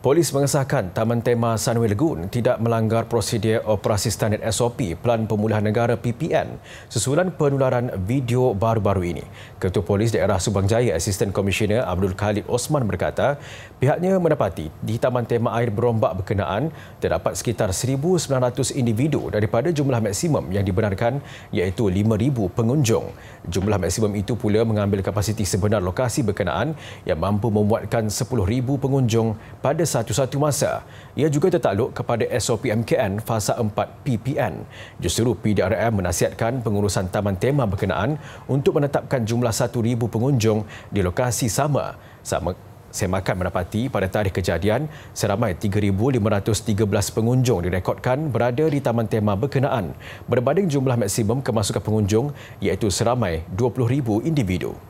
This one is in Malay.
Polis mengesahkan Taman Tema Sunway Lagoon tidak melanggar prosedur operasi standard SOP Plan Pemulihan Negara PPN susulan penularan video baru-baru ini. Ketua Polis Daerah Subang Jaya Assistant Commissioner Abdul Khalid Osman berkata pihaknya mendapati di Taman Tema Air Berombak berkenaan terdapat sekitar 1,900 individu daripada jumlah maksimum yang dibenarkan iaitu 5,000 pengunjung. Jumlah maksimum itu pula mengambil kapasiti sebenar lokasi berkenaan yang mampu memuatkan 10,000 pengunjung pada satu-satu masa. Ia juga tertakluk kepada SOP MKN fasa 4 PPN. Justeru PDRM menasihatkan pengurusan taman tema berkenaan untuk menetapkan jumlah 1,000 pengunjung di lokasi sama. sama Semakan mendapati pada tarikh kejadian, seramai 3,513 pengunjung direkodkan berada di taman tema berkenaan berbanding jumlah maksimum kemasukan pengunjung iaitu seramai 20,000 individu.